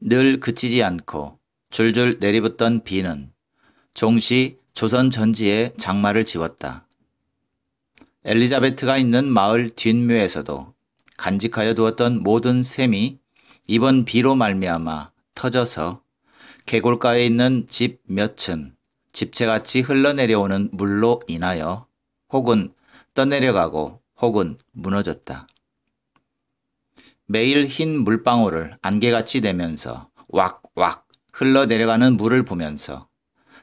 늘 그치지 않고 줄줄 내리붙던 비는 종시 조선 전지에 장마를 지웠다. 엘리자베트가 있는 마을 뒷묘에서도 간직하여 두었던 모든 샘이 이번 비로 말미암아 터져서 계골가에 있는 집 몇 층, 집채같이 흘러내려오는 물로 인하여 혹은 떠내려가고 혹은 무너졌다. 매일 흰 물방울을 안개같이 내면서 왁왁 흘러내려가는 물을 보면서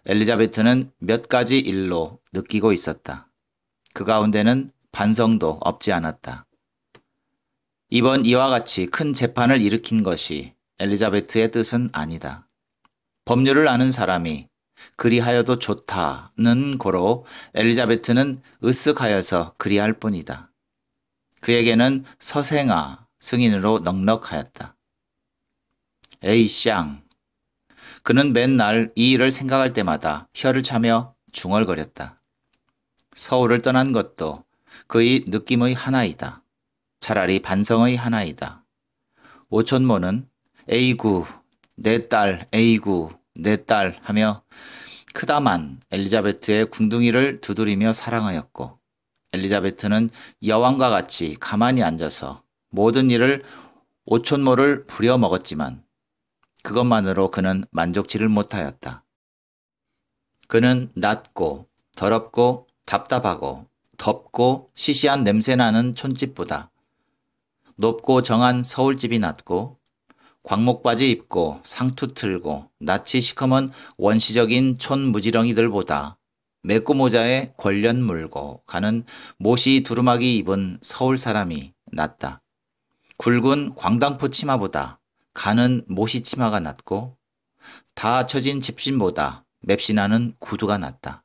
엘리자베트는 몇 가지 일로 느끼고 있었다. 그 가운데는 반성도 없지 않았다. 이번 이와 같이 큰 재판을 일으킨 것이 엘리자베트의 뜻은 아니다. 법률을 아는 사람이 그리하여도 좋다는 고로 엘리자베트는 으쓱하여서 그리할 뿐이다. 그에게는 서생아 승인으로 넉넉하였다. 에이 쌍. 그는 맨날 이 일을 생각할 때마다 혀를 차며 중얼거렸다. 서울을 떠난 것도 그의 느낌의 하나이다. 차라리 반성의 하나이다. 오촌모는 에이구, 내 딸, 에이구, 내 딸 하며 크다만 엘리자베트의 궁둥이를 두드리며 사랑하였고 엘리자베트는 여왕과 같이 가만히 앉아서 모든 일을 오촌모를 부려먹었지만 그것만으로 그는 만족치를 못하였다. 그는 낮고 더럽고 답답하고 덥고 시시한 냄새나는 촌집보다 높고 정한 서울집이 낫고 광목바지 입고 상투 틀고 낯이 시커먼 원시적인 촌무지렁이들보다 메꾸 모자에 권련 물고 가는 모시 두루마기 입은 서울 사람이 낫다. 굵은 광당포 치마보다 가는 모시 치마가 낫고 다 처진 집신보다 맵신하는 구두가 낫다.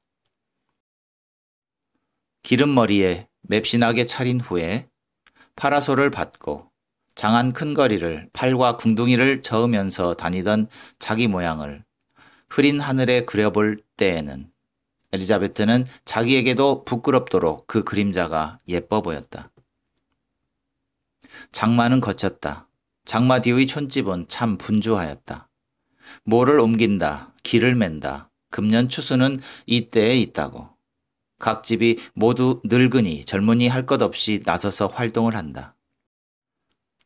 기름머리에 맵신하게 차린 후에 파라솔을 받고 장안 큰 거리를 팔과 궁둥이를 저으면서 다니던 자기 모양을 흐린 하늘에 그려볼 때에는 엘리자베트는 자기에게도 부끄럽도록 그 그림자가 예뻐 보였다. 장마는 거쳤다. 장마 뒤의 촌집은 참 분주하였다. 모를 옮긴다. 길을 맨다. 금년 추수는 이때에 있다고. 각 집이 모두 늙으니 젊은이 할 것 없이 나서서 활동을 한다.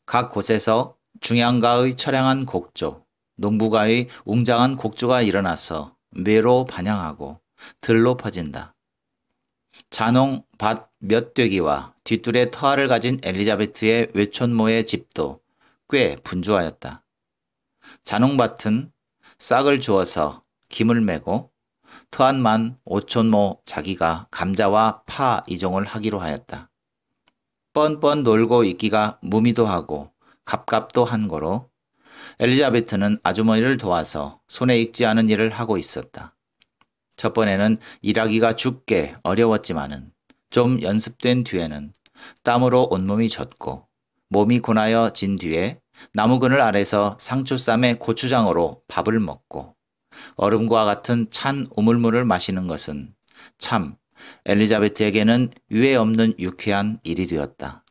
각 곳에서 중양가의 철량한 곡조, 농부가의 웅장한 곡조가 일어나서 매로 반향하고 들로 퍼진다. 잔홍 밭몇 되기와 뒤뜰에 터아를 가진 엘리자베트의 외촌모의 집도 꽤 분주하였다. 잔홍밭은 싹을 주어서 김을 매고 터안만 오촌모 자기가 감자와 파 이종을 하기로 하였다. 뻔뻔 놀고 있기가 무미도 하고 갑갑도 한 거로 엘리자베트는 아주머니를 도와서 손에 익지 않은 일을 하고 있었다. 첫 번에는 일하기가 죽게 어려웠지만은 좀 연습된 뒤에는 땀으로 온몸이 젖고 몸이 군하여진 뒤에 나무그늘 아래서 상추쌈에 고추장으로 밥을 먹고 얼음과 같은 찬 우물물을 마시는 것은 참 엘리자베트에게는 유해 없는 유쾌한 일이 되었다.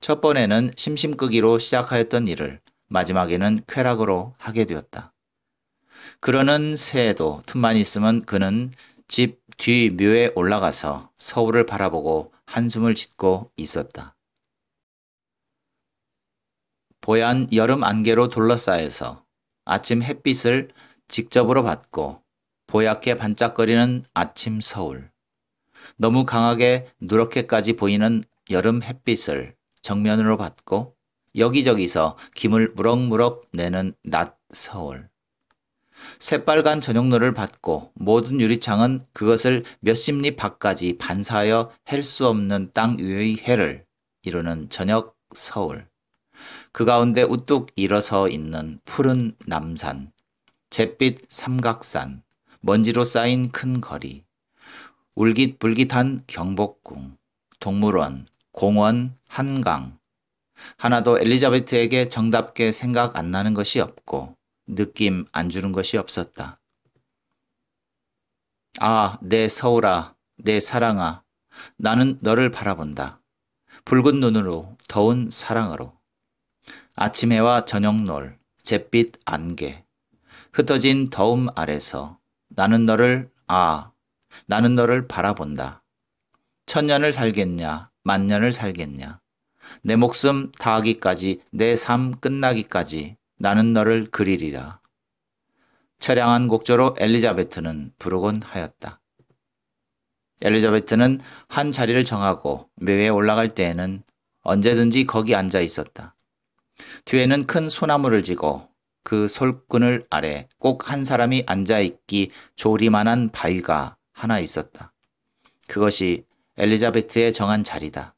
첫 번에는 심심끄기로 시작하였던 일을 마지막에는 쾌락으로 하게 되었다. 그러는 새에도 틈만 있으면 그는 집뒤 묘에 올라가서 서울을 바라보고 한숨을 짓고 있었다. 보얀 여름 안개로 둘러싸여서 아침 햇빛을 직접으로 받고 보얗게 반짝거리는 아침 서울. 너무 강하게 누렇게까지 보이는 여름 햇빛을 정면으로 받고 여기저기서 김을 무럭무럭 내는 낮 서울. 새빨간 저녁노를 받고 모든 유리창은 그것을 몇십 리 밖까지 반사하여 헬수 없는 땅 위의 해를 이루는 저녁 서울. 그 가운데 우뚝 일어서 있는 푸른 남산, 잿빛 삼각산, 먼지로 쌓인 큰 거리, 울깃불깃한 경복궁, 동물원, 공원, 한강. 하나도 엘리자베트에게 정답게 생각 안 나는 것이 없고 느낌 안 주는 것이 없었다. 아, 내 서울아, 내 사랑아, 나는 너를 바라본다. 붉은 눈으로, 더운 사랑으로. 아침해와 저녁놀, 잿빛 안개. 흩어진 더움 아래서 나는 너를, 아, 나는 너를 바라본다. 천년을 살겠냐, 만년을 살겠냐. 내 목숨 다하기까지, 내 삶 끝나기까지 나는 너를 그리리라. 처량한 곡조로 엘리자베트는 부르곤 하였다. 엘리자베트는 한 자리를 정하고 매외에 올라갈 때에는 언제든지 거기 앉아 있었다. 뒤에는 큰 소나무를 지고 그 솔끈을 아래 꼭 한 사람이 앉아 있기 조리만한 바위가 하나 있었다. 그것이 엘리자베트의 정한 자리다.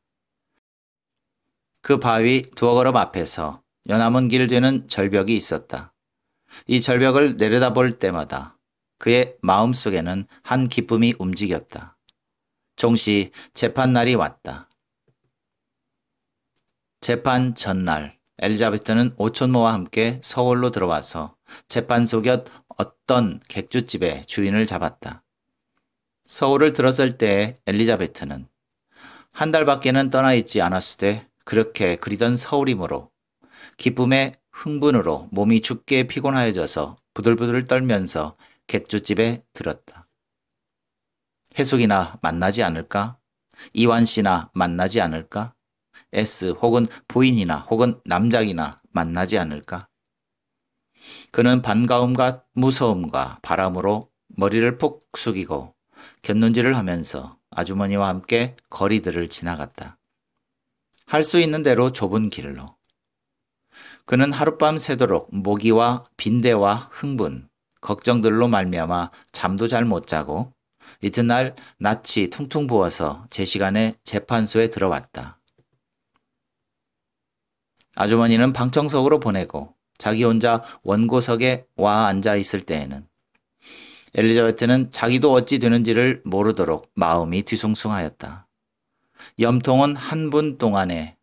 그 바위 두어 걸음 앞에서 연암은 길 되는 절벽이 있었다. 이 절벽을 내려다볼 때마다 그의 마음속에는 한 기쁨이 움직였다. 종시 재판날이 왔다. 재판 전날 엘리자베트는 오촌모와 함께 서울로 들어와서 재판소 곁 어떤 객주집의 주인을 잡았다. 서울을 들었을 때 엘리자베트는 한 달밖에는 떠나 있지 않았을 때 그렇게 그리던 서울이므로 기쁨의 흥분으로 몸이 죽게 피곤하여져서 부들부들 떨면서 객주집에 들었다. 해숙이나 만나지 않을까? 이완 씨나 만나지 않을까? S 혹은 부인이나 혹은 남작이나 만나지 않을까? 그는 반가움과 무서움과 바람으로 머리를 푹 숙이고 곁눈질을 하면서 아주머니와 함께 거리들을 지나갔다. 할 수 있는 대로 좁은 길로 그는 하룻밤 새도록 모기와 빈대와 흥분, 걱정들로 말미암아 잠도 잘 못 자고 이튿날 낯이 퉁퉁 부어서 제 시간에 재판소에 들어왔다. 아주머니는 방청석으로 보내고 자기 혼자 원고석에 와 앉아 있을 때에는 엘리자베트는 자기도 어찌 되는지를 모르도록 마음이 뒤숭숭하였다. 염통은 한 분 동안에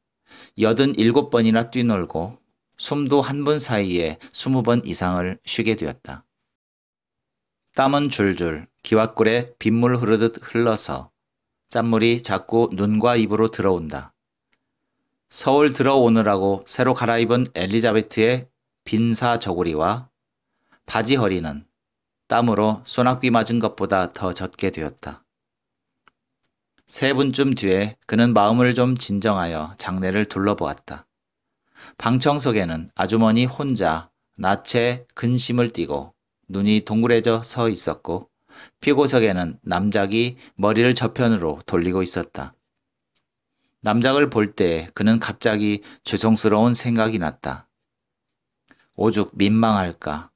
여든 일곱 번이나 뛰놀고 숨도 한 번 사이에 스무 번 이상을 쉬게 되었다. 땀은 줄줄 기와골에 빗물 흐르듯 흘러서 짠물이 자꾸 눈과 입으로 들어온다. 서울 들어오느라고 새로 갈아입은 엘리자베트의 빈사 저고리와 바지 허리는 땀으로 소낙비 맞은 것보다 더 젖게 되었다. 세 분쯤 뒤에 그는 마음을 좀 진정하여 장례를 둘러보았다. 방청석에는 아주머니 혼자 낯에 근심을 띠고 눈이 동그래져 서 있었고 피고석에는 남작이 머리를 저편으로 돌리고 있었다. 남작을 볼 때 그는 갑자기 죄송스러운 생각이 났다. 오죽 민망할까.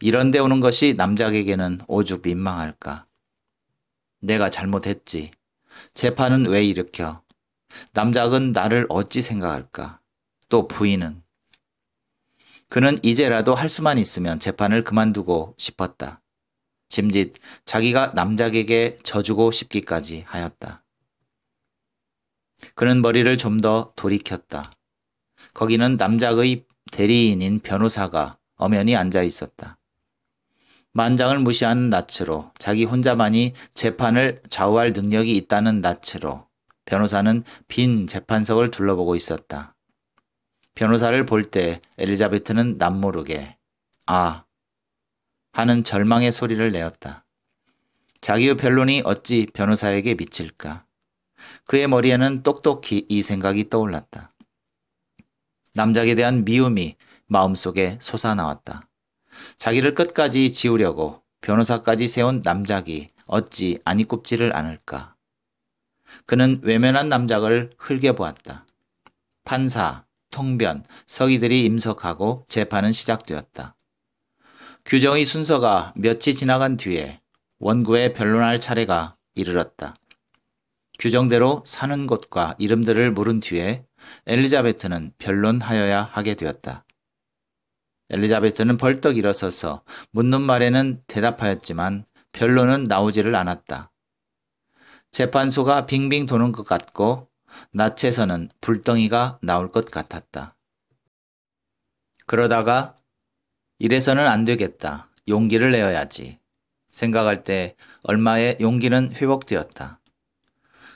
이런데 오는 것이 남작에게는 오죽 민망할까. 내가 잘못했지. 재판은 왜 일으켜? 남작은 나를 어찌 생각할까? 또 부인은 그는 이제라도 할 수만 있으면 재판을 그만두고 싶었다. 짐짓 자기가 남작에게 져주고 싶기까지 하였다. 그는 머리를 좀 더 돌이켰다. 거기는 남작의 대리인인 변호사가 엄연히 앉아 있었다. 만장을 무시하는 낯으로 자기 혼자만이 재판을 좌우할 능력이 있다는 낯으로 변호사는 빈 재판석을 둘러보고 있었다. 변호사를 볼 때 엘리자베트는 남모르게 아 하는 절망의 소리를 내었다. 자기의 변론이 어찌 변호사에게 미칠까. 그의 머리에는 똑똑히 이 생각이 떠올랐다. 남작에 대한 미움이 마음속에 솟아나왔다. 자기를 끝까지 지우려고 변호사까지 세운 남작이 어찌 아니꼽지를 않을까. 그는 외면한 남작을 흘겨보았다. 판사, 통변, 서기들이 임석하고 재판은 시작되었다. 규정의 순서가 며칠 지나간 뒤에 원고의 변론할 차례가 이르렀다. 규정대로 사는 곳과 이름들을 물은 뒤에 엘리자베트는 변론하여야 하게 되었다. 엘리자베트는 벌떡 일어서서 묻는 말에는 대답하였지만 변론은 나오지를 않았다. 재판소가 빙빙 도는 것 같고 낯에서는 불덩이가 나올 것 같았다. 그러다가 이래서는 안 되겠다. 용기를 내어야지. 생각할 때 얼마의 용기는 회복되었다.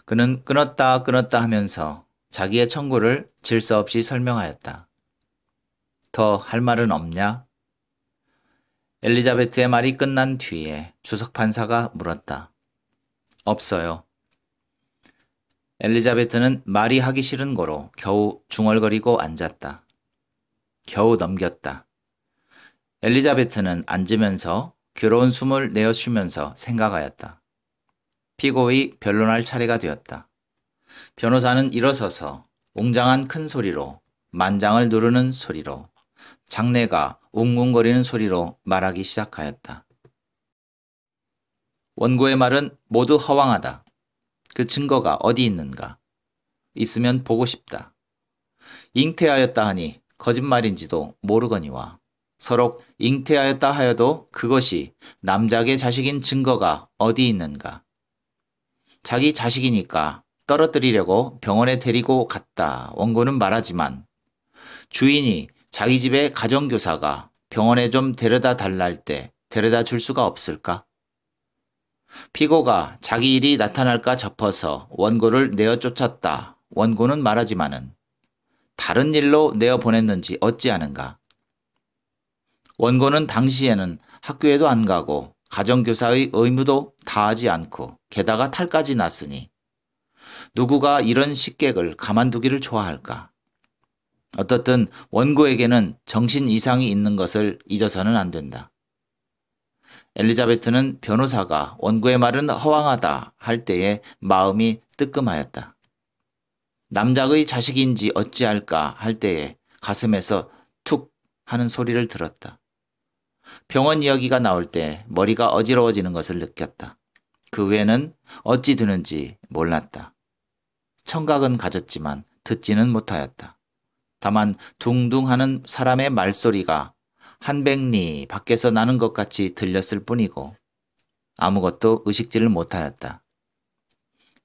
그는 끊었다 끊었다 하면서 자기의 청구를 질서 없이 설명하였다. 더 할 말은 없냐? 엘리자베트의 말이 끝난 뒤에 주석 판사가 물었다. 없어요. 엘리자베트는 말이 하기 싫은 거로 겨우 중얼거리고 앉았다. 겨우 넘겼다. 엘리자베트는 앉으면서 괴로운 숨을 내어쉬면서 생각하였다. 피고의 변론할 차례가 되었다. 변호사는 일어서서 웅장한 큰 소리로 만장을 누르는 소리로 장내가 웅웅거리는 소리로 말하기 시작하였다. 원고의 말은 모두 허황하다. 그 증거가 어디 있는가? 있으면 보고 싶다. 잉태하였다 하니 거짓말인지도 모르거니와 서로 잉태하였다 하여도 그것이 남작의 자식인 증거가 어디 있는가? 자기 자식이니까 떨어뜨리려고 병원에 데리고 갔다. 원고는 말하지만 주인이 자기 집의 가정교사가 병원에 좀 데려다 달랄 때 데려다 줄 수가 없을까? 피고가 자기 일이 나타날까 접어서 원고를 내어 쫓았다. 원고는 말하지만은 다른 일로 내어 보냈는지 어찌하는가. 원고는 당시에는 학교에도 안 가고 가정교사의 의무도 다하지 않고 게다가 탈까지 났으니 누구가 이런 식객을 가만두기를 좋아할까. 어떻든 원고에게는 정신 이상이 있는 것을 잊어서는 안 된다. 엘리자베트는 변호사가 원고의 말은 허황하다 할 때에 마음이 뜨끔하였다. 남작의 자식인지 어찌할까 할 때에 가슴에서 툭 하는 소리를 들었다. 병원 이야기가 나올 때 머리가 어지러워지는 것을 느꼈다. 그 외에는 어찌 드는지 몰랐다. 청각은 가졌지만 듣지는 못하였다. 다만 둥둥하는 사람의 말소리가 한백리 밖에서 나는 것 같이 들렸을 뿐이고 아무것도 의식지를 못하였다.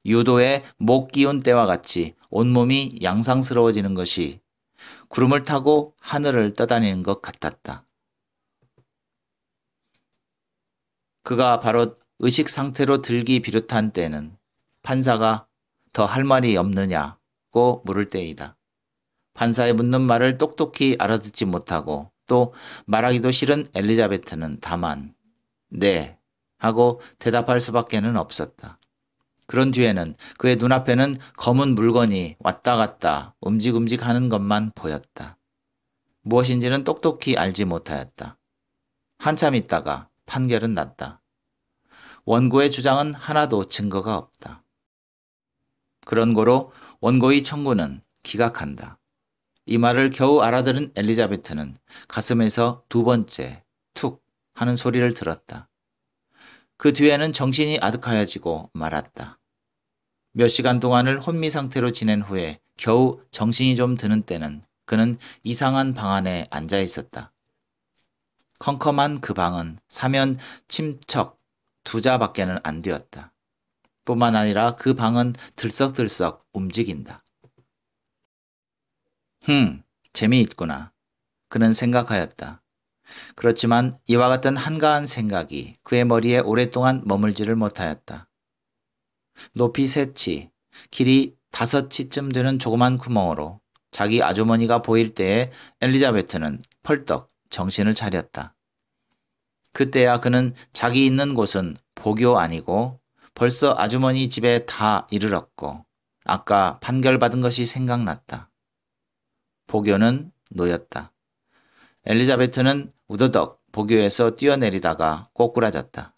유도의 목 기운 때와 같이 온몸이 양상스러워지는 것이 구름을 타고 하늘을 떠다니는 것 같았다. 그가 바로 의식 상태로 들기 비롯한 때는 판사가 더 할 말이 없느냐고 물을 때이다. 판사의 묻는 말을 똑똑히 알아듣지 못하고 또 말하기도 싫은 엘리자베트는 다만 네 하고 대답할 수밖에는 없었다. 그런 뒤에는 그의 눈앞에는 검은 물건이 왔다 갔다 움직움직 하는 것만 보였다. 무엇인지는 똑똑히 알지 못하였다. 한참 있다가 판결은 났다. 원고의 주장은 하나도 증거가 없다. 그런 거로 원고의 청구는 기각한다. 이 말을 겨우 알아들은 엘리자베트는 가슴에서 두 번째 툭 하는 소리를 들었다. 그 뒤에는 정신이 아득하여지고 말았다. 몇 시간 동안을 혼미 상태로 지낸 후에 겨우 정신이 좀 드는 때는 그는 이상한 방 안에 앉아 있었다. 컴컴한 그 방은 사면 침척 두 자밖에는 안 되었다. 뿐만 아니라 그 방은 들썩들썩 움직인다. 흠, 재미있구나. 그는 생각하였다. 그렇지만 이와 같은 한가한 생각이 그의 머리에 오랫동안 머물지를 못하였다. 높이 세 치, 길이 다섯 치쯤 되는 조그만 구멍으로 자기 아주머니가 보일 때에 엘리자베트는 펄떡 정신을 차렸다. 그때야 그는 자기 있는 곳은 보교 아니고 벌써 아주머니 집에 다 이르렀고 아까 판결받은 것이 생각났다. 포교는 놓였다. 엘리자베트는 우더덕 보교에서 뛰어내리다가 꼬꾸라졌다.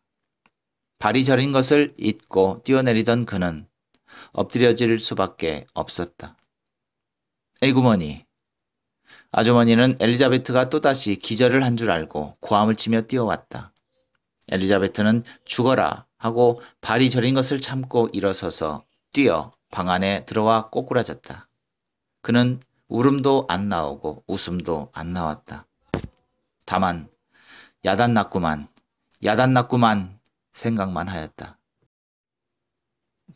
발이 저린 것을 잊고 뛰어내리던 그는 엎드려질 수밖에 없었다. 에구머니. 아주머니는 엘리자베트가 또다시 기절을 한 줄 알고 고함을 치며 뛰어왔다. 엘리자베트는 죽어라 하고 발이 저린 것을 참고 일어서서 뛰어 방 안에 들어와 꼬꾸라졌다. 그는 울음도 안 나오고 웃음도 안 나왔다. 다만 야단 났구만 야단 났구만 생각만 하였다.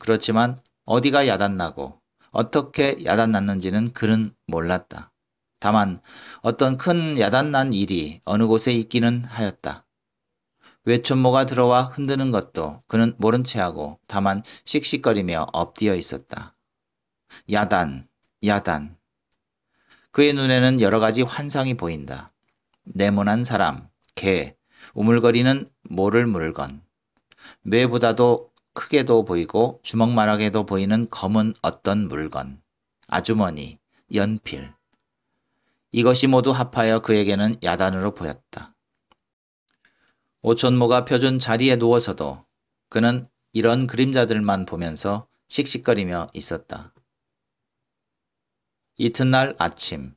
그렇지만 어디가 야단 나고 어떻게 야단 났는지는 그는 몰랐다. 다만 어떤 큰 야단 난 일이 어느 곳에 있기는 하였다. 외촌모가 들어와 흔드는 것도 그는 모른 체하고 다만 씩씩거리며 엎디어 있었다. 야단, 야단, 그의 눈에는 여러 가지 환상이 보인다. 네모난 사람, 개, 우물거리는 모를 물건. 매보다도 크게도 보이고 주먹만하게도 보이는 검은 어떤 물건. 아주머니, 연필. 이것이 모두 합하여 그에게는 야단으로 보였다. 오촌모가 펴준 자리에 누워서도 그는 이런 그림자들만 보면서 씩씩거리며 있었다. 이튿날 아침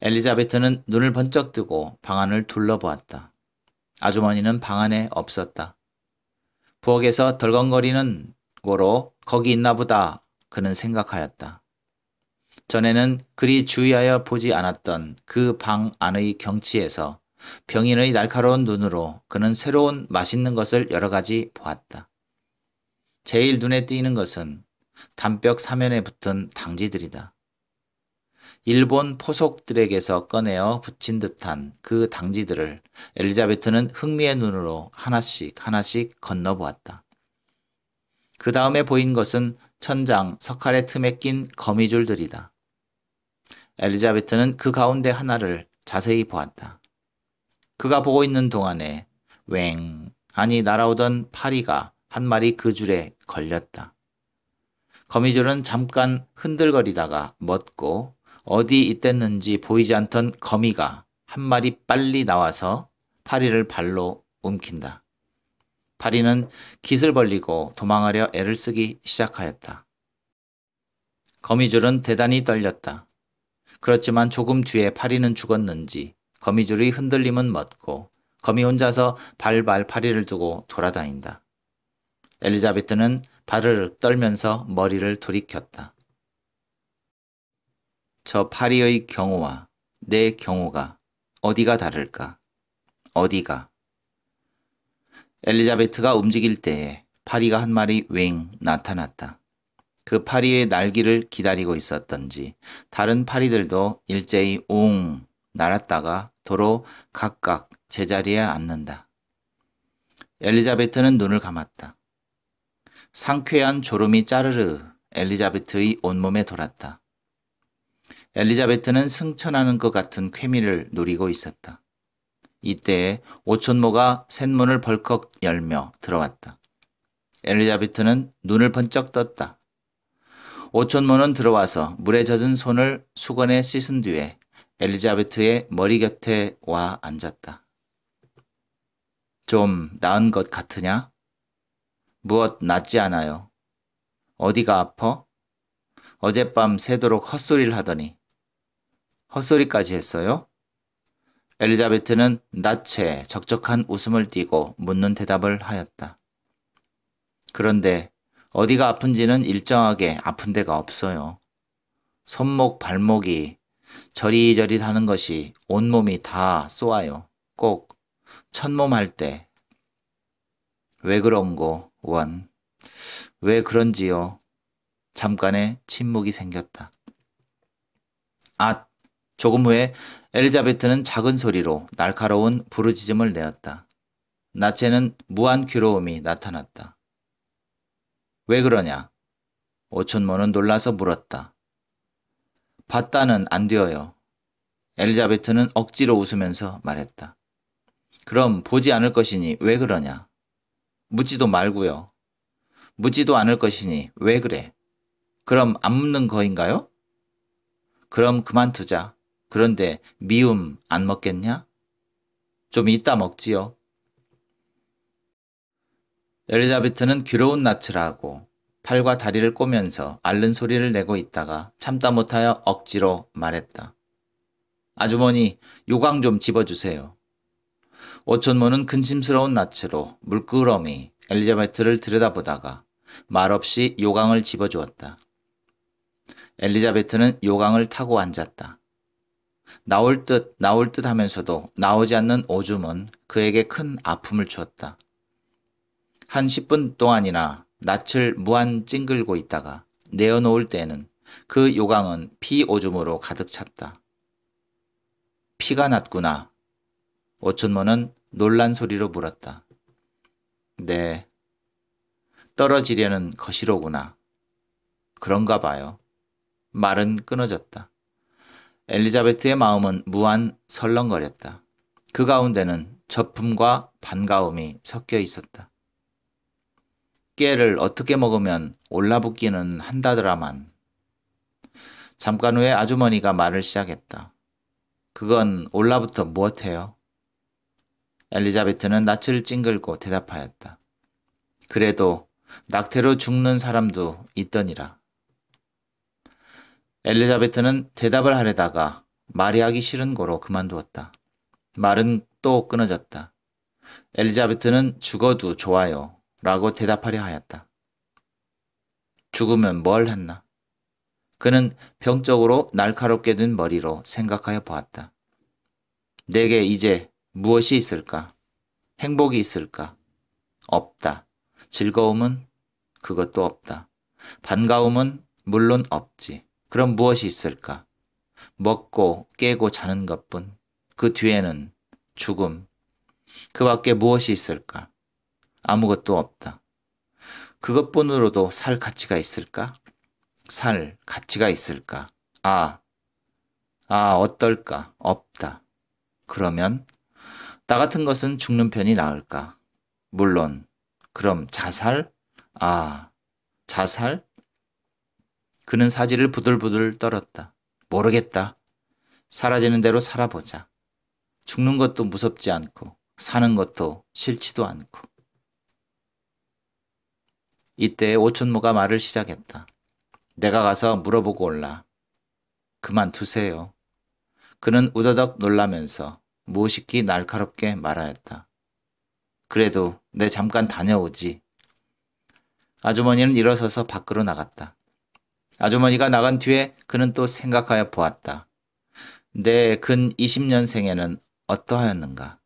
엘리자베트는 눈을 번쩍 뜨고 방 안을 둘러보았다. 아주머니는 방 안에 없었다. 부엌에서 덜컹거리는 고로 거기 있나 보다 그는 생각하였다. 전에는 그리 주의하여 보지 않았던 그 방 안의 경치에서 병인의 날카로운 눈으로 그는 새로운 맛있는 것을 여러 가지 보았다. 제일 눈에 띄는 것은 담벽 사면에 붙은 당지들이다. 일본 포속들에게서 꺼내어 붙인 듯한 그 당지들을 엘리자베트는 흥미의 눈으로 하나씩 하나씩 건너보았다. 그 다음에 보인 것은 천장 석칼에 틈에 낀 거미줄들이다. 엘리자베트는 그 가운데 하나를 자세히 보았다. 그가 보고 있는 동안에 웽 아니 날아오던 파리가 한 마리 그 줄에 걸렸다. 거미줄은 잠깐 흔들거리다가 멎고 어디 있댔는지 보이지 않던 거미가 한 마리 빨리 나와서 파리를 발로 움킨다. 파리는 깃을 벌리고 도망하려 애를 쓰기 시작하였다. 거미줄은 대단히 떨렸다. 그렇지만 조금 뒤에 파리는 죽었는지 거미줄의 흔들림은 멎고 거미 혼자서 발발 파리를 두고 돌아다닌다. 엘리자베트는 발을 떨면서 머리를 돌이켰다. 저 파리의 경호와 내 경호가 어디가 다를까? 어디가? 엘리자베트가 움직일 때에 파리가 한 마리 웽 나타났다. 그 파리의 날개를 기다리고 있었던지 다른 파리들도 일제히 웅 날았다가 도로 각각 제자리에 앉는다. 엘리자베트는 눈을 감았다. 상쾌한 졸음이 짜르르 엘리자베트의 온몸에 돌았다. 엘리자베트는 승천하는 것 같은 쾌미를 누리고 있었다. 이때에 오촌모가 샘문을 벌컥 열며 들어왔다. 엘리자베트는 눈을 번쩍 떴다. 오촌모는 들어와서 물에 젖은 손을 수건에 씻은 뒤에 엘리자베트의 머리 곁에 와 앉았다. 좀 나은 것 같으냐? 무엇 낫지 않아요. 어디가 아퍼 어젯밤 새도록 헛소리를 하더니 헛소리까지 했어요? 엘리자베트는 낯에 적적한 웃음을 띠고 묻는 대답을 하였다. 그런데 어디가 아픈지는 일정하게 아픈 데가 없어요. 손목, 발목이 저리저리 하는 것이 온몸이 다 쏘아요. 꼭 천몸 할 때. 왜 그런고, 원. 왜 그런지요? 잠깐의 침묵이 생겼다. 앗! 조금 후에 엘리자베트는 작은 소리로 날카로운 부르짖음을 내었다. 나에는 무한 괴로움이 나타났다. 왜 그러냐? 오천모는 놀라서 물었다. 봤다는 안 되어요. 엘리자베트는 억지로 웃으면서 말했다. 그럼 보지 않을 것이니 왜 그러냐? 묻지도 말고요. 묻지도 않을 것이니 왜 그래? 그럼 안 묻는 거인가요? 그럼 그만두자. 그런데 미움 안 먹겠냐? 좀 이따 먹지요. 엘리자베트는 괴로운 낯을 하고 팔과 다리를 꼬면서 앓는 소리를 내고 있다가 참다 못하여 억지로 말했다. 아주머니, 요강 좀 집어주세요. 오촌모는 근심스러운 낯으로 물끄러미 엘리자베트를 들여다보다가 말없이 요강을 집어주었다. 엘리자베트는 요강을 타고 앉았다. 나올 듯 나올 듯 하면서도 나오지 않는 오줌은 그에게 큰 아픔을 주었다. 한 10분 동안이나 낯을 무한 찡글고 있다가 내어놓을 때에는 그 요강은 피 오줌으로 가득 찼다. 피가 났구나. 오춘모는 놀란 소리로 물었다. 네. 떨어지려는 거시로구나 그런가 봐요. 말은 끊어졌다. 엘리자베트의 마음은 무한 설렁거렸다. 그 가운데는 저품과 반가움이 섞여 있었다. 깨를 어떻게 먹으면 올라붙기는 한다더라만. 잠깐 후에 아주머니가 말을 시작했다. 그건 올라부터 무엇해요? 엘리자베트는 낯을 찡글고 대답하였다. 그래도 낙태로 죽는 사람도 있더니라. 엘리자베트는 대답을 하려다가 말이 하기 싫은 거로 그만두었다. 말은 또 끊어졌다. 엘리자베트는 죽어도 좋아요 라고 대답하려 하였다. 죽으면 뭘 했나? 그는 병적으로 날카롭게 된 머리로 생각하여 보았다. 내게 이제 무엇이 있을까? 행복이 있을까? 없다. 즐거움은 그것도 없다. 반가움은 물론 없지. 그럼 무엇이 있을까? 먹고 깨고 자는 것뿐 그 뒤에는 죽음 그 밖에 무엇이 있을까? 아무것도 없다. 그것뿐으로도 살 가치가 있을까? 살 가치가 있을까? 아, 아, 어떨까? 없다. 그러면 나 같은 것은 죽는 편이 나을까? 물론, 그럼 자살? 아, 자살? 그는 사지를 부들부들 떨었다. 모르겠다. 사라지는 대로 살아보자. 죽는 것도 무섭지 않고 사는 것도 싫지도 않고. 이때 오촌모가 말을 시작했다. 내가 가서 물어보고 올라. 그만두세요. 그는 우더덕 놀라면서 무식히 날카롭게 말하였다. 그래도 내 잠깐 다녀오지. 아주머니는 일어서서 밖으로 나갔다. 아주머니가 나간 뒤에 그는 또 생각하여 보았다. 내 근 20년생에는 어떠하였는가?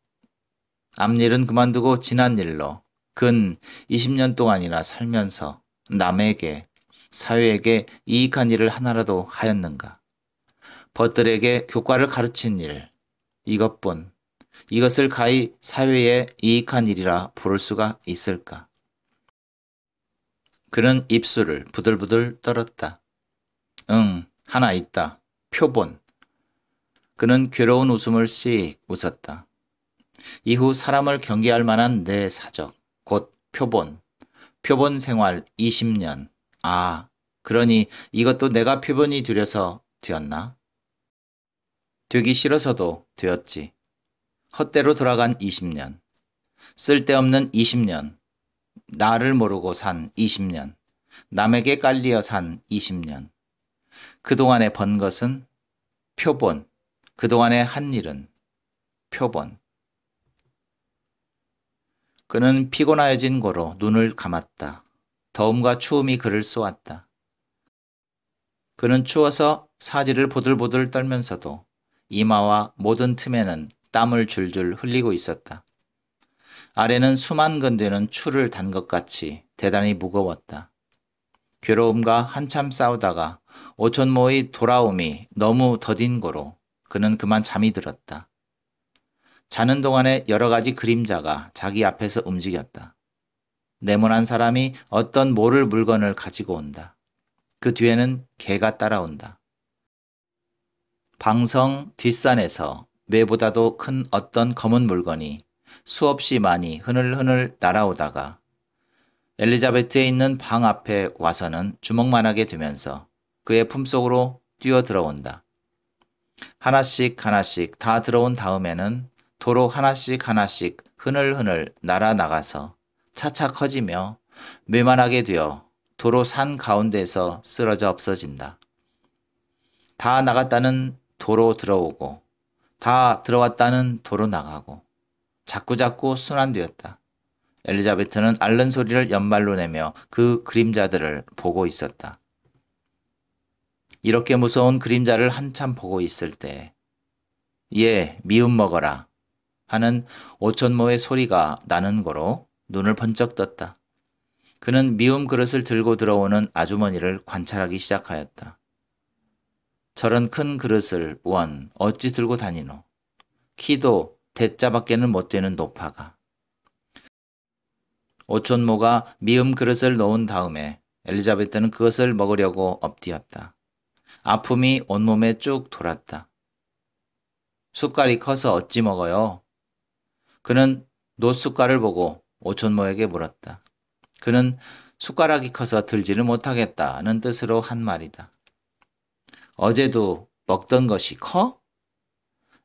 앞일은 그만두고 지난 일로 근 20년 동안이나 살면서 남에게 사회에게 이익한 일을 하나라도 하였는가? 벗들에게 교과를 가르친 일, 이것뿐 이것을 가히 사회에 이익한 일이라 부를 수가 있을까? 그는 입술을 부들부들 떨었다. 응, 하나 있다. 표본. 그는 괴로운 웃음을 씩 웃었다. 이후 사람을 경계할 만한 내 사적, 곧 표본, 표본 생활 20년. 아, 그러니 이것도 내가 표본이 되려서 되었나? 되기 싫어서도 되었지. 헛대로 돌아간 20년. 쓸데없는 20년. 나를 모르고 산 20년. 남에게 깔리어 산 20년. 그동안에 번 것은 표본, 그동안에 한 일은 표본. 그는 피곤하여진 고로 눈을 감았다. 더움과 추움이 그를 쏘았다. 그는 추워서 사지를 보들보들 떨면서도 이마와 모든 틈에는 땀을 줄줄 흘리고 있었다. 아래는 수만 건되는 추를 단 것 같이 대단히 무거웠다. 괴로움과 한참 싸우다가 오천모의 돌아옴이 너무 더딘 거로 그는 그만 잠이 들었다. 자는 동안에 여러 가지 그림자가 자기 앞에서 움직였다. 네모난 사람이 어떤 모를 물건을 가지고 온다. 그 뒤에는 개가 따라온다. 방성 뒷산에서 매보다도 큰 어떤 검은 물건이 수없이 많이 흐늘흐늘 날아오다가 엘리자베트에 있는 방 앞에 와서는 주먹만하게 되면서 그의 품속으로 뛰어 들어온다. 하나씩 하나씩 다 들어온 다음에는 도로 하나씩 하나씩 흐늘흐늘 날아나가서 차차 커지며 메만하게 되어 도로 산 가운데에서 쓰러져 없어진다. 다 나갔다는 도로 들어오고 다 들어왔다는 도로 나가고 자꾸자꾸 순환되었다. 엘리자베트는 앓는 소리를 연말로 내며 그 그림자들을 보고 있었다. 이렇게 무서운 그림자를 한참 보고 있을 때 예, 미음 먹어라 하는 오천모의 소리가 나는 거로 눈을 번쩍 떴다. 그는 미음 그릇을 들고 들어오는 아주머니를 관찰하기 시작하였다. 저런 큰 그릇을 원 어찌 들고 다니노? 키도 대자밖에는 못 되는 노파가. 오촌모가 미음 그릇을 놓은 다음에 엘리자베트는 그것을 먹으려고 엎디었다. 아픔이 온몸에 쭉 돌았다. 숟갈이 커서 어찌 먹어요? 그는 노 숟갈을 보고 오촌모에게 물었다. 그는 숟가락이 커서 들지를 못하겠다는 뜻으로 한 말이다. 어제도 먹던 것이 커?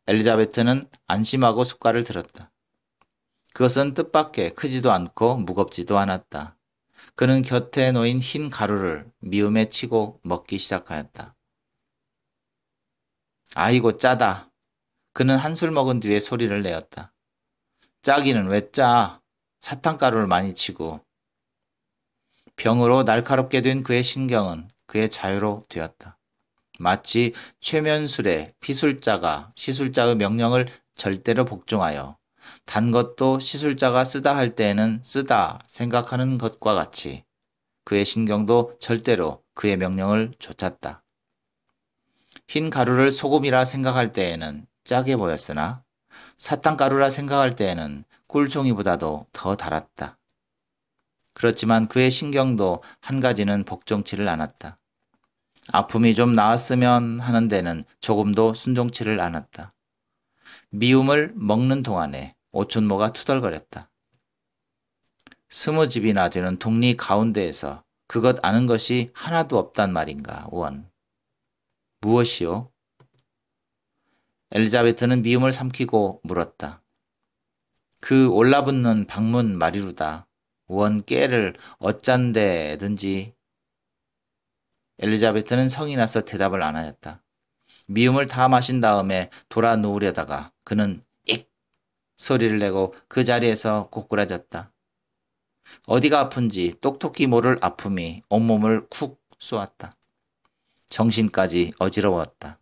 엘리자베트는 안심하고 숟갈을 들었다. 그것은 뜻밖에 크지도 않고 무겁지도 않았다. 그는 곁에 놓인 흰 가루를 미움에 치고 먹기 시작하였다. 아이고 짜다. 그는 한술 먹은 뒤에 소리를 내었다. 짜기는 왜 짜? 사탕가루를 많이 치고. 병으로 날카롭게 된 그의 신경은 그의 자유로 되었다. 마치 최면술의 피술자가 시술자의 명령을 절대로 복종하여 단 것도 시술자가 쓰다 할 때에는 쓰다 생각하는 것과 같이 그의 신경도 절대로 그의 명령을 좇았다. 흰 가루를 소금이라 생각할 때에는 짜게 보였으나 사탕가루라 생각할 때에는 꿀종이보다도 더 달았다. 그렇지만 그의 신경도 한 가지는 복종치를 않았다. 아픔이 좀 나았으면 하는 데는 조금도 순종치를 않았다. 미움을 먹는 동안에 오촌모가 투덜거렸다. 스무 집이나 되는 동리 가운데에서 그것 아는 것이 하나도 없단 말인가, 원. 무엇이요? 엘리자베트는 미움을 삼키고 물었다. 그 올라붙는 방문 마리루다. 원 깨를 어쩐데든지 엘리자베트는 성이 나서 대답을 안 하였다. 미움을 다 마신 다음에 돌아 누우려다가 그는 익 소리를 내고 그 자리에서 고꾸라졌다. 어디가 아픈지 똑똑히 모를 아픔이 온몸을 쿡 쏘았다. 정신까지 어지러웠다.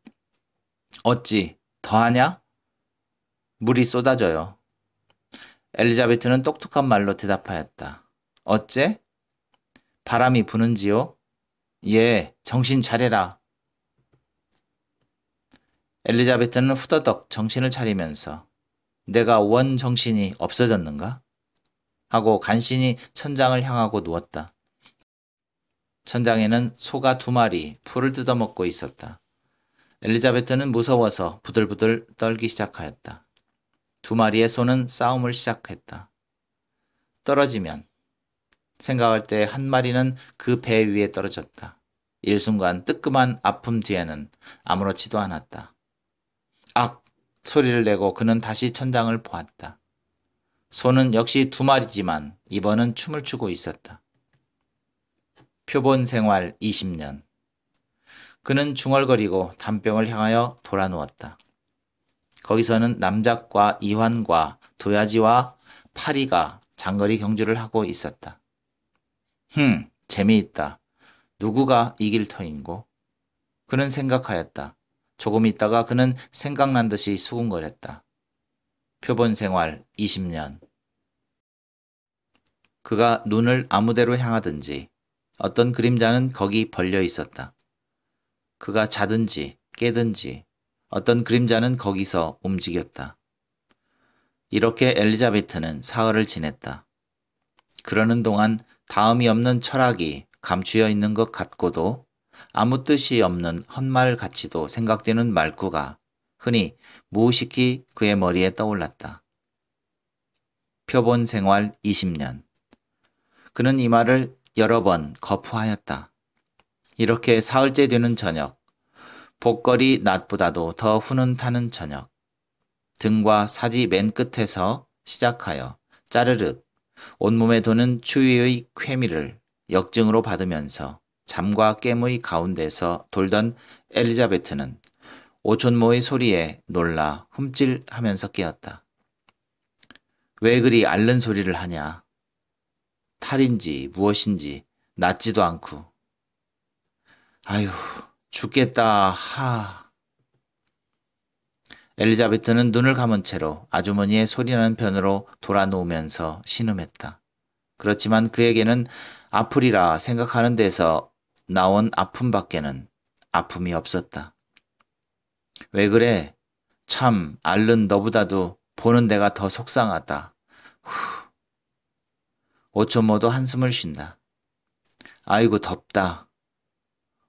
어찌 더하냐? 물이 쏟아져요. 엘리자베트는 똑똑한 말로 대답하였다. 어째? 바람이 부는지요? 예, 정신 차려라. 엘리자베트는 후다덕 정신을 차리면서 내가 원 정신이 없어졌는가? 하고 간신히 천장을 향하고 누웠다. 천장에는 소가 두 마리 풀을 뜯어먹고 있었다. 엘리자베트는 무서워서 부들부들 떨기 시작하였다. 두 마리의 소는 싸움을 시작했다. 떨어지면 생각할 때 한 마리는 그 배 위에 떨어졌다. 일순간 뜨끔한 아픔 뒤에는 아무렇지도 않았다. 악! 소리를 내고 그는 다시 천장을 보았다. 소는 역시 두 마리지만 이번은 춤을 추고 있었다. 표본 생활 20년. 그는 중얼거리고 담병을 향하여 돌아누웠다. 거기서는 남작과 이환과 도야지와 파리가 장거리 경주를 하고 있었다. 흠, 재미있다. 누구가 이길 터인고? 그는 생각하였다. 조금 있다가 그는 생각난 듯이 수군거렸다. 표본 생활 20년. 그가 눈을 아무데로 향하든지 어떤 그림자는 거기 벌려 있었다. 그가 자든지 깨든지 어떤 그림자는 거기서 움직였다. 이렇게 엘리자베트는 사흘을 지냈다. 그러는 동안 다음이 없는 철학이 감추어 있는 것 같고도 아무 뜻이 없는 헛말 같이도 생각되는 말구가 흔히 무의식히 그의 머리에 떠올랐다. 표본 생활 20년. 그는 이 말을 여러 번 거푸하였다. 이렇게 사흘째 되는 저녁, 복걸이 낮보다도 더 훈훈타는 저녁, 등과 사지 맨 끝에서 시작하여 짜르륵 온몸에 도는 추위의 쾌미를 역증으로 받으면서 잠과 깨무의 가운데서 돌던 엘리자베트는 오촌모의 소리에 놀라 흠찔하면서 깨었다. 왜 그리 앓는 소리를 하냐? 탈인지 무엇인지 낫지도 않고. 아휴, 죽겠다, 하. 엘리자베트는 눈을 감은 채로 아주머니의 소리나는 편으로 돌아누우면서 신음했다. 그렇지만 그에게는 아프리라 생각하는 데서 나온 아픔밖에는 아픔이 없었다. 왜 그래? 참, 알른 너보다도 보는 데가 더 속상하다. 후. 오천모도 한숨을 쉰다. 아이고 덥다.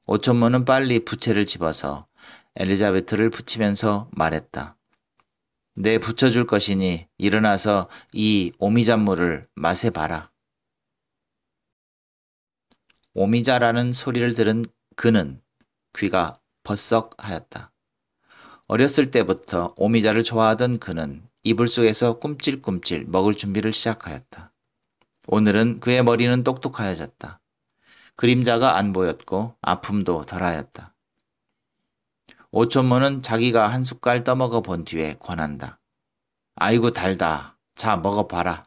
오천모는 빨리 부채를 집어서 엘리자베트를 붙이면서 말했다. 내 붙여줄 것이니 일어나서 이 오미잔물을 맛에 봐라. 오미자라는 소리를 들은 그는 귀가 버썩 하였다. 어렸을 때부터 오미자를 좋아하던 그는 이불 속에서 꿈찔꿈찔 먹을 준비를 시작하였다. 오늘은 그의 머리는 똑똑하여졌다. 그림자가 안 보였고 아픔도 덜하였다. 오촌모는 자기가 한 숟갈 떠먹어 본 뒤에 권한다. 아이고 달다. 자 먹어봐라.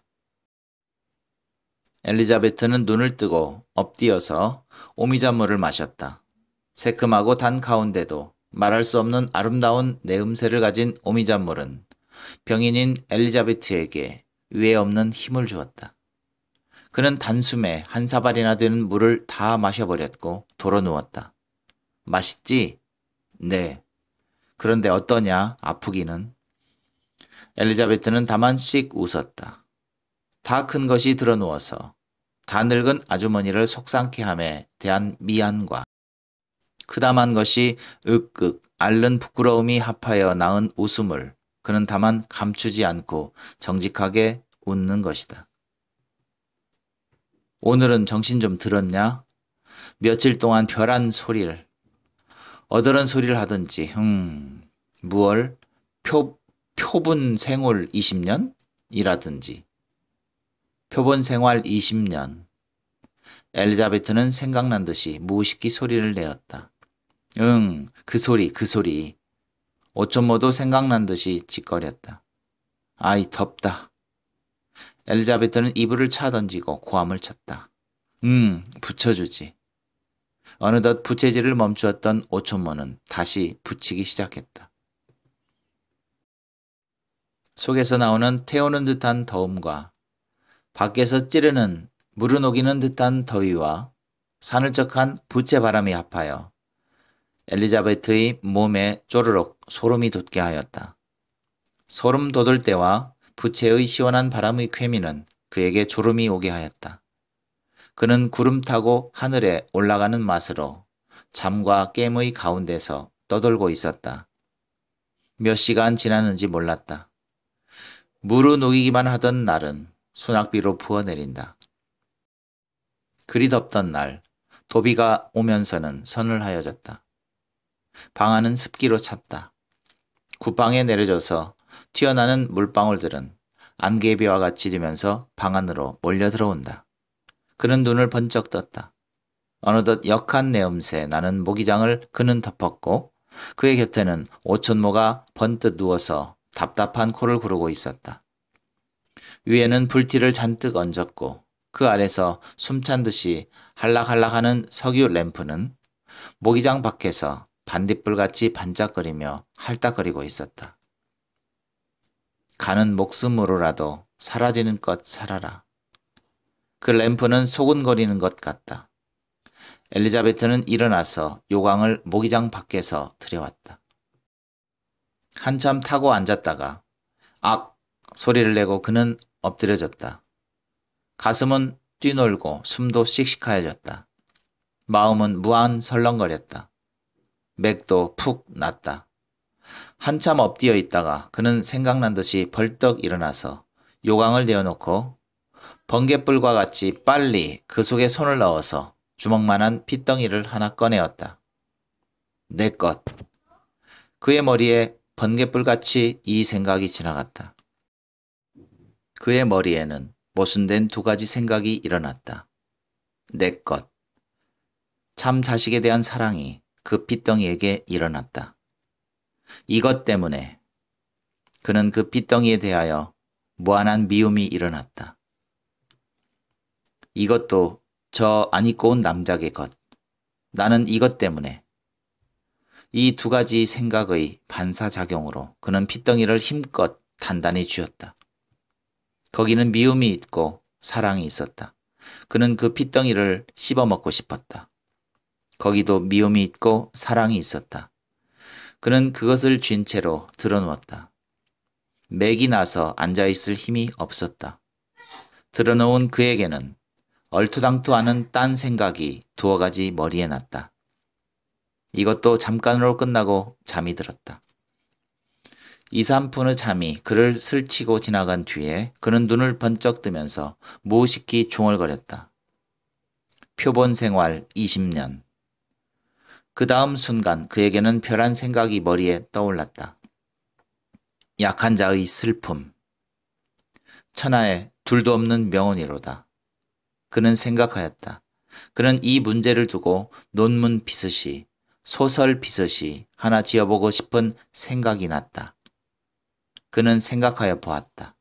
엘리자베트는 눈을 뜨고 엎디어서 오미자물을 마셨다. 새큼하고 단 가운데도 말할 수 없는 아름다운 내음새를 가진 오미자물은 병인인 엘리자베트에게 위에 없는 힘을 주었다. 그는 단숨에 한 사발이나 되는 물을 다 마셔버렸고 도로 누웠다. 맛있지? 네. 그런데 어떠냐? 아프기는. 엘리자베트는 다만 씩 웃었다. 다 큰 것이 들어 누워서 다 늙은 아주머니를 속상케 함에 대한 미안과 크다만 것이 윽극 앓는 부끄러움이 합하여 낳은 웃음을 그는 다만 감추지 않고 정직하게 웃는 것이다. 오늘은 정신 좀 들었냐? 며칠 동안 별한 소리를 어드런 소리를 하든지 음 무얼 표 표본 생활 20년이라든지 표본 생활 20년 엘리자베트는 생각난 듯이 무식히 소리를 내었다. 응, 그 소리, 그 소리. 어쩜 뭐도 생각난 듯이 짓거렸다. 아이, 덥다. 엘리자베트는 이불을 차 던지고 고함을 쳤다. 음, 붙여주지. 어느덧 부채질을 멈추었던 오촌모는 다시 붙이기 시작했다. 속에서 나오는 태우는 듯한 더움과 밖에서 찌르는 물은 녹이는 듯한 더위와 산을 적한 부채 바람이 합하여 엘리자베트의 몸에 쪼르륵 소름이 돋게 하였다. 소름 돋을 때와 부채의 시원한 바람의 쾌미는 그에게 졸음이 오게 하였다. 그는 구름 타고 하늘에 올라가는 맛으로 잠과 깨의 가운데서 떠돌고 있었다. 몇 시간 지났는지 몰랐다. 물르 녹이기만 하던 날은 수납비로 부어내린다. 그리 덥던 날 도비가 오면서는 선을 하여졌다. 방 안은 습기로 찼다. 구방에 내려져서 튀어나는 물방울들은 안개비와 같이 지면서 방 안으로 몰려 들어온다. 그는 눈을 번쩍 떴다. 어느덧 역한 내음새 나는 모기장을 그는 덮었고 그의 곁에는 오촌모가번뜩 누워서 답답한 코를 구르고 있었다. 위에는 불티를 잔뜩 얹었고 그 아래서 숨찬 듯이 할락할락하는 석유 램프는 모기장 밖에서 반딧불같이 반짝거리며 할딱거리고 있었다. 가는 목숨으로라도 사라지는 것 살아라. 그 램프는 소근거리는 것 같다. 엘리자베트는 일어나서 요강을 모기장 밖에서 들여왔다. 한참 타고 앉았다가 악 소리를 내고 그는 엎드려졌다. 가슴은 뛰놀고 숨도 씩씩하여졌다. 마음은 무한 설렁거렸다. 맥도 푹 났다. 한참 엎디어 있다가 그는 생각난 듯이 벌떡 일어나서 요강을 내어놓고 번갯불과 같이 빨리 그 속에 손을 넣어서 주먹만한 핏덩이를 하나 꺼내었다. 내 것. 그의 머리에 번갯불같이 이 생각이 지나갔다. 그의 머리에는 모순된 두 가지 생각이 일어났다. 내 것. 참 자식에 대한 사랑이 그 핏덩이에게 일어났다. 이것 때문에 그는 그 핏덩이에 대하여 무한한 미움이 일어났다. 이것도 저 안 입고 온 남작의 것. 나는 이것 때문에. 이 두 가지 생각의 반사작용으로 그는 핏덩이를 힘껏 단단히 쥐었다. 거기는 미움이 있고 사랑이 있었다. 그는 그 핏덩이를 씹어먹고 싶었다. 거기도 미움이 있고 사랑이 있었다. 그는 그것을 쥔 채로 드러누웠다 맥이 나서 앉아있을 힘이 없었다. 드러누운 그에게는 얼토당토하는 딴 생각이 두어 가지 머리에 났다. 이것도 잠깐으로 끝나고 잠이 들었다. 2, 3푼의 잠이 그를 슬치고 지나간 뒤에 그는 눈을 번쩍 뜨면서 무식히 의 중얼거렸다. 표본 생활 20년 그 다음 순간 그에게는 별한 생각이 머리에 떠올랐다. 약한 자의 슬픔. 천하에 둘도 없는 명언이로다. 그는 생각하였다. 그는 이 문제를 두고 논문 비슷이 소설 비슷이 하나 지어보고 싶은 생각이 났다. 그는 생각하여 보았다.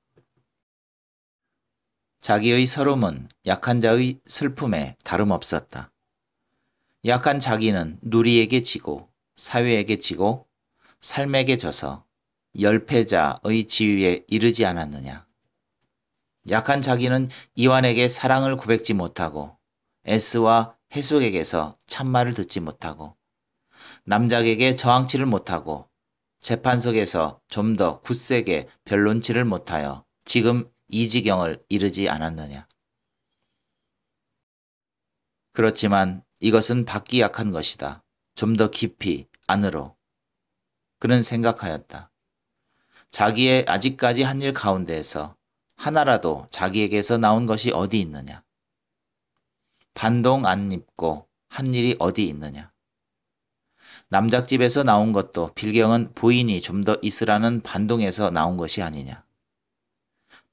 자기의 서름은 약한 자의 슬픔에 다름없었다. 약한 자기는 누리에게 지고 사회에게 지고 삶에게 져서 열패자의 지위에 이르지 않았느냐. 약한 자기는 이완에게 사랑을 고백지 못하고 에스와 해숙에게서 참말을 듣지 못하고 남작에게 저항치를 못하고 재판 석에서좀 더 굳세게 변론치를 못하여 지금 이 지경을 이르지 않았느냐. 그렇지만 이것은 밖이 약한 것이다. 좀 더 깊이 안으로. 그는 생각하였다. 자기의 아직까지 한 일 가운데에서 하나라도 자기에게서 나온 것이 어디 있느냐. 반동 안 입고 한 일이 어디 있느냐. 남작집에서 나온 것도 필경은 부인이 좀 더 있으라는 반동에서 나온 것이 아니냐.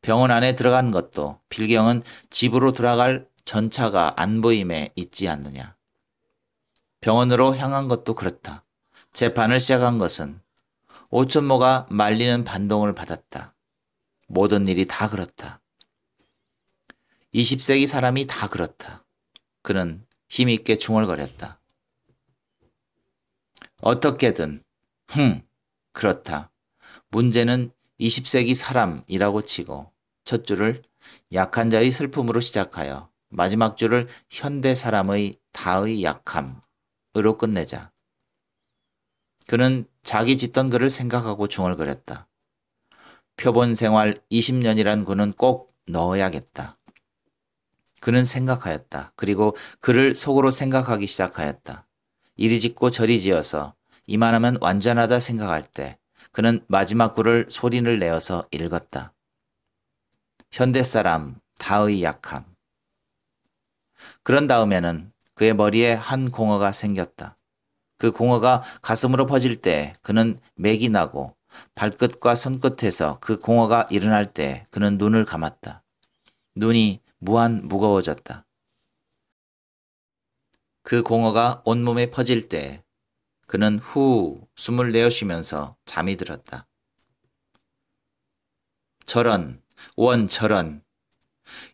병원 안에 들어간 것도 필경은 집으로 돌아갈 전차가 안 보임에 있지 않느냐. 병원으로 향한 것도 그렇다. 재판을 시작한 것은 오천모가 말리는 반동을 받았다. 모든 일이 다 그렇다. 20세기 사람이 다 그렇다. 그는 힘있게 중얼거렸다. 어떻게든, 흥, 그렇다. 문제는 20세기 사람이라고 치고 첫 줄을 약한 자의 슬픔으로 시작하여 마지막 줄을 현대 사람의 다의 약함 의로 끝내자. 그는 자기 짓던 글을 생각하고 중얼거렸다. 표본 생활 20년이란 구는 꼭 넣어야겠다. 그는 생각하였다. 그리고 그를 속으로 생각하기 시작하였다. 이리 짓고 저리 지어서 이만하면 완전하다 생각할 때 그는 마지막 글을 소리를 내어서 읽었다. 현대 사람, 다의 약함. 그런 다음에는 그의 머리에 한 공허가 생겼다. 그 공허가 가슴으로 퍼질 때 그는 맥이 나고 발끝과 손끝에서 그 공허가 일어날 때 그는 눈을 감았다. 눈이 무한 무거워졌다. 그 공허가 온몸에 퍼질 때 그는 후 숨을 내어쉬면서 잠이 들었다. 저런, 원 저런.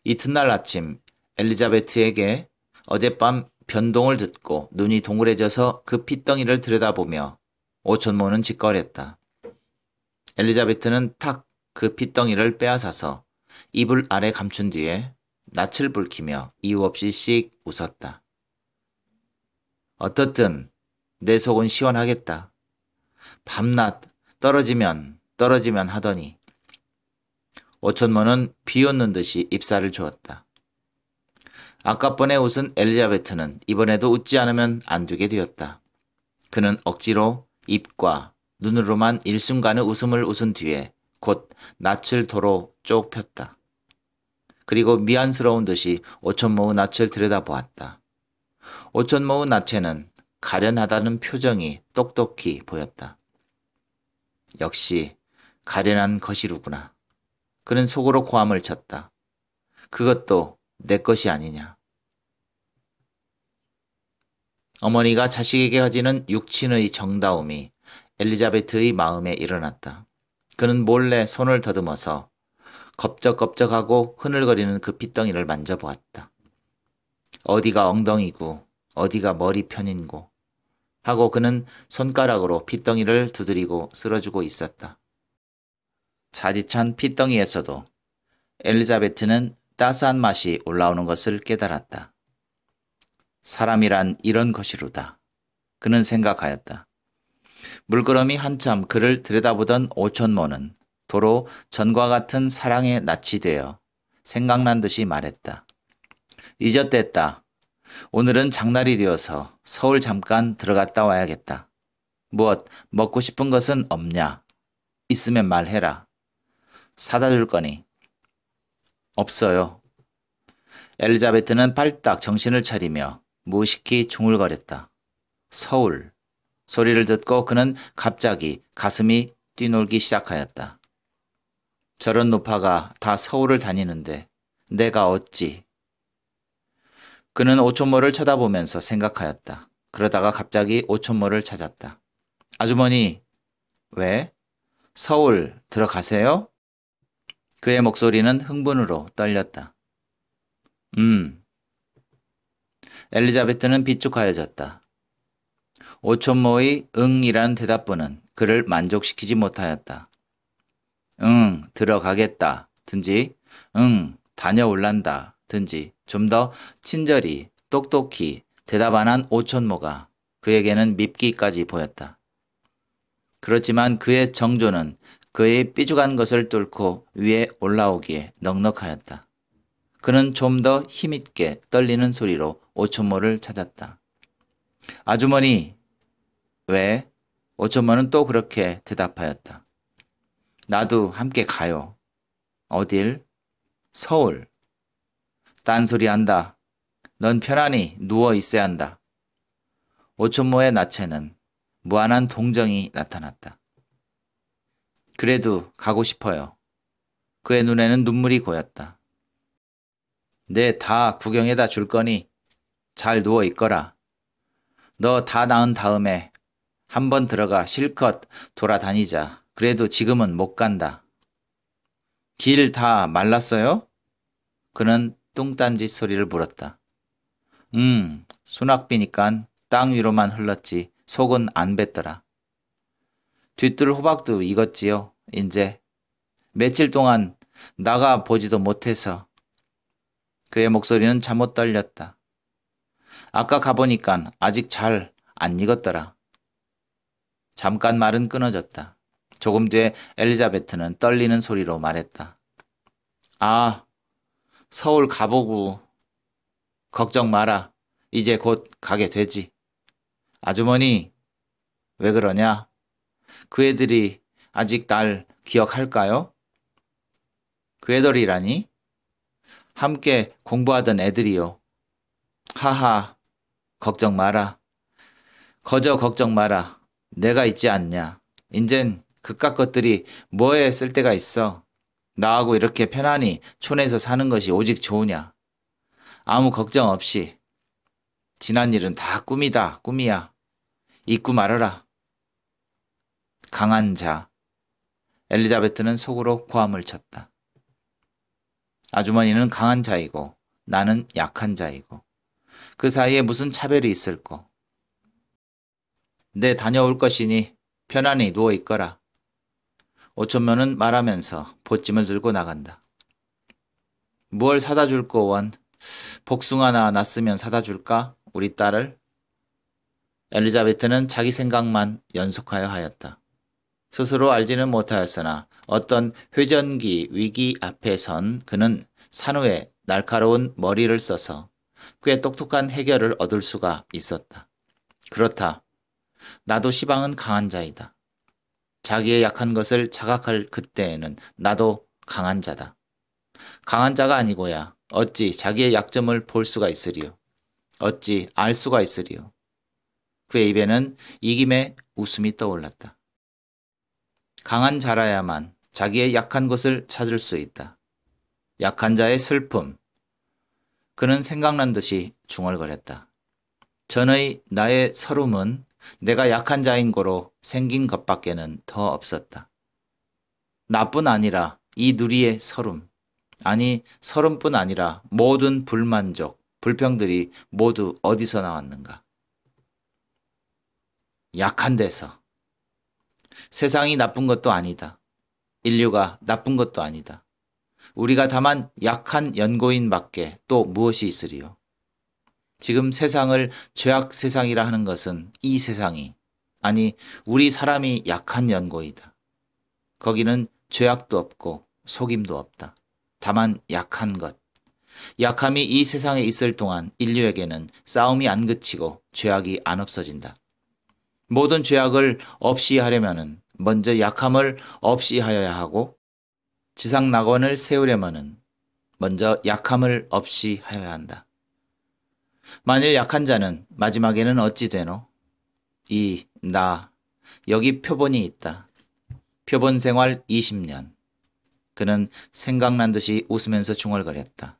이튿날 아침 엘리자베트에게 어젯밤 변동을 듣고 눈이 동그래져서 그 핏덩이를 들여다보며 오촌모는 짓거렸다. 엘리자베트는 탁 그 핏덩이를 빼앗아서 이불 아래 감춘 뒤에 낯을 붉히며 이유 없이 씩 웃었다. 어떻든 내 속은 시원하겠다. 밤낮 떨어지면 떨어지면 하더니 오촌모는 비웃는 듯이 입사를 주었다. 아까번에 웃은 엘리자베트는 이번에도 웃지 않으면 안 되게 되었다. 그는 억지로 입과 눈으로만 일순간의 웃음을 웃은 뒤에 곧 낯을 도로 쪽 폈다. 그리고 미안스러운 듯이 오천모의 낯을 들여다보았다. 오천모의 낯에는 가련하다는 표정이 똑똑히 보였다. 역시 가련한 것이로구나. 그는 속으로 고함을 쳤다. 그것도 내 것이 아니냐. 어머니가 자식에게 가지는 육친의 정다움이 엘리자베트의 마음에 일어났다. 그는 몰래 손을 더듬어서 겁적겁적하고 흐늘거리는 그 핏덩이를 만져보았다. 어디가 엉덩이고 어디가 머리 편인고 하고 그는 손가락으로 핏덩이를 두드리고 쓸어주고 있었다. 자지찬 핏덩이에서도 엘리자베트는 따스한 맛이 올라오는 것을 깨달았다. 사람이란 이런 것이로다. 그는 생각하였다. 물끄러미 한참 그를 들여다보던 오천모는 도로 전과 같은 사랑에 낯이되어 생각난 듯이 말했다. 잊었댔다. 오늘은 장날이 되어서 서울 잠깐 들어갔다 와야겠다. 무엇 먹고 싶은 것은 없냐? 있으면 말해라. 사다 줄 거니 없어요. 엘리자베트는 빨딱 정신을 차리며 무식히 중얼거렸다. 서울. 소리를 듣고 그는 갑자기 가슴이 뛰놀기 시작하였다. 저런 노파가 다 서울을 다니는데 내가 어찌. 그는 오촌모를 쳐다보면서 생각하였다. 그러다가 갑자기 오촌모를 찾았다. 아주머니, 왜? 서울 들어가세요? 그의 목소리는 흥분으로 떨렸다. 음. 엘리자베트는 비축하여졌다. 오촌모의 응이라는 대답부는 그를 만족시키지 못하였다. 응, 들어가겠다. 든지, 응, 다녀올란다. 든지, 좀 더 친절히, 똑똑히 대답 안 한 오촌모가 그에게는 밉기까지 보였다. 그렇지만 그의 정조는 그의 삐죽한 것을 뚫고 위에 올라오기에 넉넉하였다. 그는 좀 더 힘있게 떨리는 소리로 오촌모를 찾았다. 아주머니, 왜? 오촌모는또 그렇게 대답하였다. 나도 함께 가요. 어딜? 서울. 딴소리 한다. 넌 편안히 누워 있어야 한다. 오촌모의 나체는 무한한 동정이 나타났다. 그래도 가고 싶어요. 그의 눈에는 눈물이 고였다. 내다 네, 구경해다 줄 거니 잘 누워 있거라. 너다 낳은 다음에 한번 들어가 실컷 돌아다니자. 그래도 지금은 못 간다. 길 다 말랐어요? 그는 뚱딴지 소리를 물었다. 음, 수납비니깐땅 위로만 흘렀지 속은 안 뱉더라. 뒤뜰 호박도 익었지요. 이제 며칠 동안 나가 보지도 못해서 그의 목소리는 잘못 떨렸다. 아까 가보니깐 아직 잘 안 익었더라. 잠깐 말은 끊어졌다. 조금 뒤에 엘리자베트는 떨리는 소리로 말했다. 아, 서울 가보고. 걱정 마라. 이제 곧 가게 되지. 아주머니, 왜 그러냐? 그 애들이 아직 날 기억할까요? 그 애들이라니? 함께 공부하던 애들이요. 하하, 걱정 마라. 거저 걱정 마라. 내가 있지 않냐. 인젠 그깟 것들이 뭐에 쓸데가 있어. 나하고 이렇게 편안히 촌에서 사는 것이 오직 좋으냐. 아무 걱정 없이. 지난 일은 다 꿈이다, 꿈이야. 잊고 말아라. 강한 자. 엘리자베트는 속으로 고함을 쳤다. 아주머니는 강한 자이고 나는 약한 자이고 그 사이에 무슨 차별이 있을꼬. 내 다녀올 것이니 편안히 누워 있거라. 오천면은 말하면서 보찜을 들고 나간다. 무얼 사다 줄 거 원? 복숭 아나 났으면 사다 줄까? 우리 딸을? 엘리자베트는 자기 생각만 연속하여 하였다. 스스로 알지는 못하였으나 어떤 회전기 위기 앞에선 그는 산후에 날카로운 머리를 써서 꽤 똑똑한 해결을 얻을 수가 있었다. 그렇다. 나도 시방은 강한 자이다. 자기의 약한 것을 자각할 그때에는 나도 강한 자다. 강한 자가 아니고야 어찌 자기의 약점을 볼 수가 있으리요. 어찌 알 수가 있으리요. 그의 입에는 이김의 웃음이 떠올랐다. 강한 자라야만 자기의 약한 것을 찾을 수 있다. 약한 자의 슬픔. 그는 생각난 듯이 중얼거렸다. 전의 나의 서름은 내가 약한 자인 거로 생긴 것밖에는 더 없었다. 나뿐 아니라 이 누리의 서름, 아니 서름뿐 아니라 모든 불만족, 불평들이 모두 어디서 나왔는가? 약한 데서. 세상이 나쁜 것도 아니다. 인류가 나쁜 것도 아니다. 우리가 다만 약한 연고인 밖에 또 무엇이 있으리요. 지금 세상을 죄악 세상이라 하는 것은 이 세상이, 아니, 우리 사람이 약한 연고이다. 거기는 죄악도 없고 속임도 없다. 다만 약한 것. 약함이 이 세상에 있을 동안 인류에게는 싸움이 안 그치고 죄악이 안 없어진다. 모든 죄악을 없이 하려면은 먼저 약함을 없이 하여야 하고 지상 낙원을 세우려면은 먼저 약함을 없이 하여야 한다. 만일 약한 자는 마지막에는 어찌 되노? 이, 나, 여기 표본이 있다. 표본 생활 20년. 그는 생각난 듯이 웃으면서 중얼거렸다.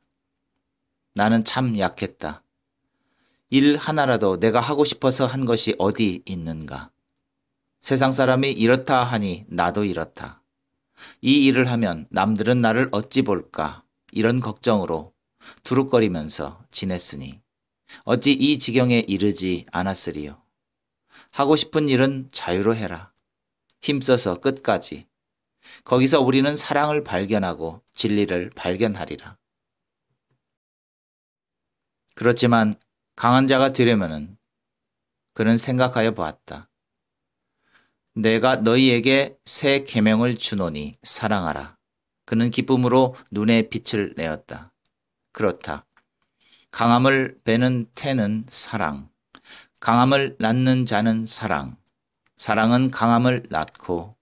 나는 참 약했다. 일 하나라도 내가 하고 싶어서 한 것이 어디 있는가? 세상 사람이 이렇다 하니 나도 이렇다. 이 일을 하면 남들은 나를 어찌 볼까? 이런 걱정으로 두룩거리면서 지냈으니 어찌 이 지경에 이르지 않았으리요. 하고 싶은 일은 자유로 해라. 힘써서 끝까지. 거기서 우리는 사랑을 발견하고 진리를 발견하리라. 그렇지만 강한 자가 되려면은 그는 생각하여 보았다. 내가 너희에게 새 계명을 주노니 사랑하라. 그는 기쁨으로 눈에 빛을 내었다. 그렇다. 강함을 베는 태는 사랑. 강함을 낳는 자는 사랑. 사랑은 강함을 낳고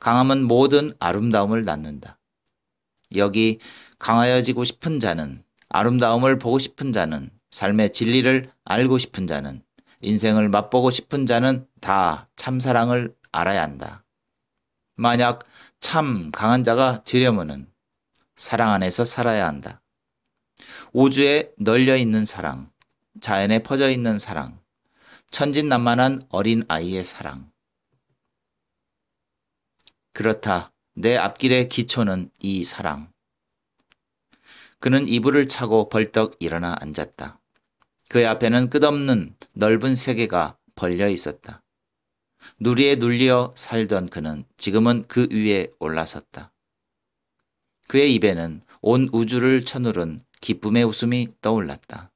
강함은 모든 아름다움을 낳는다. 여기 강하여지고 싶은 자는 아름다움을 보고 싶은 자는 삶의 진리를 알고 싶은 자는 인생을 맛보고 싶은 자는 다 참사랑을 알아야 한다. 만약 참 강한 자가 되려면 사랑 안에서 살아야 한다. 우주에 널려 있는 사랑, 자연에 퍼져 있는 사랑, 천진난만한 어린 아이의 사랑. 그렇다. 내 앞길의 기초는 이 사랑. 그는 이불을 차고 벌떡 일어나 앉았다. 그의 앞에는 끝없는 넓은 세계가 벌려 있었다. 누리에 눌려 살던 그는 지금은 그 위에 올라섰다. 그의 입에는 온 우주를 쳐누른 기쁨의 웃음이 떠올랐다.